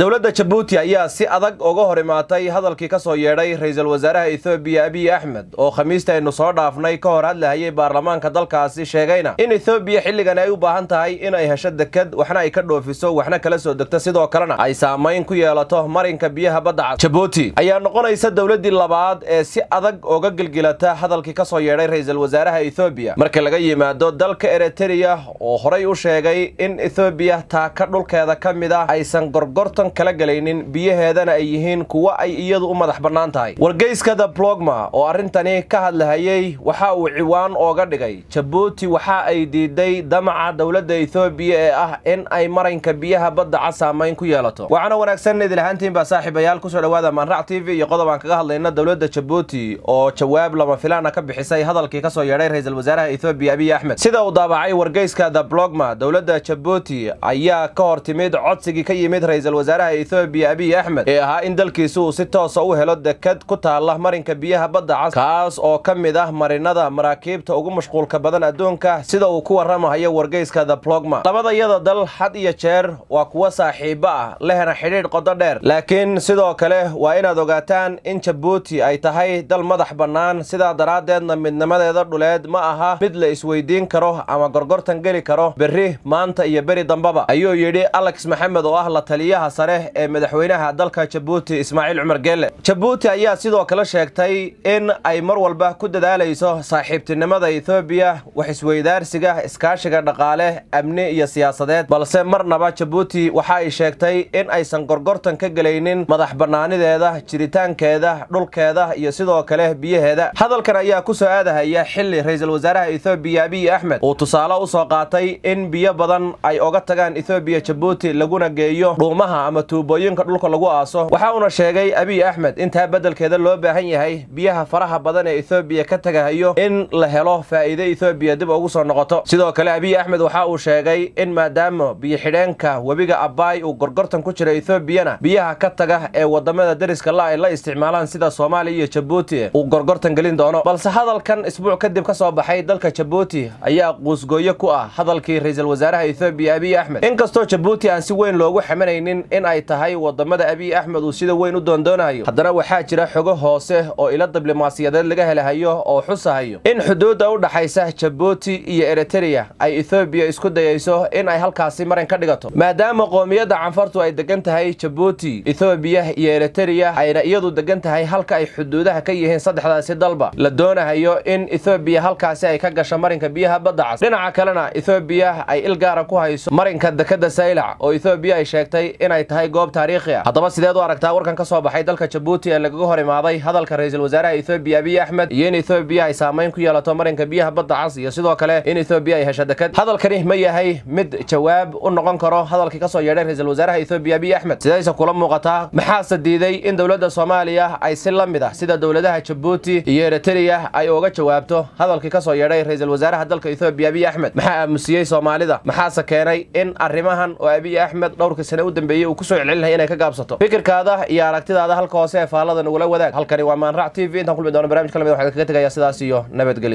dowladda jabuuti ayaa si adag uga hor imaatay hadalkii ka soo yeedhay ra ra'iisul wasaaraha ethoobiya abiy axmed oo aynu soo dhaafnay ka hor hadlahayay baarlamaanka dalkaasi sheegayna in ethoobiya xilligan ay u baahan tahay inay hesho deked waxna ay ka dhoofiso waxna kala soo degto sidoo kalena ay saamayn ku yeelato marinka biyaha badda cas jabuuti ayaa noqonaysa dowladdii labaad ee si adag oga gelgelata hadalkii ka soo yeedhay ra ra'iisul wasaaraha ethoobiya marka laga yimaado dalka eritreya oo horay u sheegay in ethoobiya taaka dhulkeeda ka mid ah aysan gorgorta uusan kala gelaynin biyaheedana ay yihiin kuwa ay iyadu u madax bannaan tahay wargeyskada blogma oo arrintani ka hadlahayey waxa uu ciwaan ooga dhigay jabuuti waxa ay diiday damaca dowladda ethoobiya ee ah in ay maraynka biyaha badda cad saamayn ku yeelato waxaana wanaagsan idinlahaantiin baa saaxiibayaal kusoo dhawaada maanrac t v iyo qodob aan kaga hadlayna dowladda jabuuti oo jawaab lama filaana ka bixisay hadalkii kasoo yeedhay ra-iisul wasaaraha ethoobiya abiy axmed sida uu daabacay wargeyska the blogma dowladda jabuuti ayaa ka hortimid codsigii ka yimid ra-iisul wasaare wasaaraha etoobiya abiy axmed ee ahaa in dalkiisu uu si toosa ah u helo dekad ku taalla marinka biyaha badda cas kaas oo ka mid ah marinada maraakiibta ugu mashquulka badan adduunka sida uu ku waramahayo wargeyska the blogma labada dal had iyo jeer waa kuwa saaxiibo ah lehna xidhiidh qodo dheer laakiin sidoo kale waa inaad ogaataan in jabuuti ay tahay dal madax bannaan sidaa daraaddeedna midnimadeeda dhuleed ma aha mid la isweydiin karo ama gorgortan geli karo berri maanta iyo beri dambaba ayuu yidhi alex maxamed oo ah la taliyaha sare ee madaxweynaha dalka jabuuti ismaaciil cumar geelle jabuuti ayaa sidoo kale sheegtay in ay mar walba ku dadaalayso saaxiibtinimada ethoobiya wax isweydaarsiga iskaashiga dhaqaale amni iyo siyaasadeed balse marnaba jabuuti waxa ay sheegtay in aysan gorgortan ka gelaynin madax bannaanideeda jiritaankeeda dhulkeeda iyo sidoo kale biyaheeda hadalkan ayaa ku soo aadahaya xilli ra-iisul wasaaraha ethoobiya abiy axmed uu tusaale u soo qaatay in biyo badan ay oga tagaan ethoobiya jabuuti laguna geeyo dhuumaha ama tuubooyinka dhulka lagu aaso waxa uuna sheegay abiy axmed intaa beddelkeeda loo baahan yahay biyaha faraha badan ee ethoobiya ka tagahayo in la helo faa'iide ethoobiya dib ugu soo noqoto sidoo kale abiy axmed waxa uu sheegay in maadaama biyo-xidheenka webiga abaay uu gorgortan ku jira ethoobiyana biyaha ka taga ee waddamada deriska la ay la isticmaalaan sida soomaaliya iyo jabuuti uu gorgortan gelin doono balse hadalkan isbuuc kadib ka soo baxay dalka jabuuti ayaa quusgooyo ku ah hadalkii ra-iisul wasaaraha etoobiya abiy axmed inkastoo jabuuti aan si weyn loogu xamanaynin in in ay tahay wadamada abiy axmed uu sida weyn u doondoonayo haddana waxaa jira xogo hoose oo ila diblomaasiyadeed laga helahayo oo xusahayo in xuduudda u dhaxaysa jabuuti iyo eritreya ay ethoobiya isku dayayso in ay halkaasi marin ka dhigato maadaama qoomiyadda canfartu ay degan tahay jabuuti ethoobiya iyo eritreya ayna iyadu degan tahay halka ay xuduudaha ka yihiin saddexdaasi dalba la doonahayo in ethoobiya halkaasi ay ka gasho marinka biyaha badda cas dhinaca kalena ethoobiya ay il gaara ah ku hayso marinka dekadda saylac oo ethoobiya ay sheegtay inay tahay goob taariikhi ah haddaba sideed u aragtaa warkan ka soo baxay dalka jabuuti ee lagaga hor imaaday hadalka ra-iisul wasaaraha ethoobiya abiy axmed iyo in ethoobiya ay saameyn ku yeelato marinka biyaha badda cas iyo sidoo kale in ethoobiya ay hesho deked hadalkani ma yahay mid jawaab u noqon karo hadalkii ka soo yeedhay ra-iisul wasaaraha ethoobiya abiy axmed sidayse kula muuqataa maxaase diiday in dowladda soomaaliya ay si la mid ah sida dowladaha jabuuti iyo eritariya ay uga jawaabto hadalkii ka soo yeedhay ra-iisul wasaaraha dalka ethoobiya abiy axmed maxaa aamusiyey soomaalida maxaase keenay in arrimahan oo abiy axmed dhowrkii sane u dambeeyey kusoo celcelinahay inay ka gaabsato fikirkaada iyo aragtidaada halka hoose ee faallada nagula wadaag halkani waa maanrac t v intaan kulmi doona barnamij ka lamid ah, waxaan kaga tegayaa sidaas iyo nabadgelyo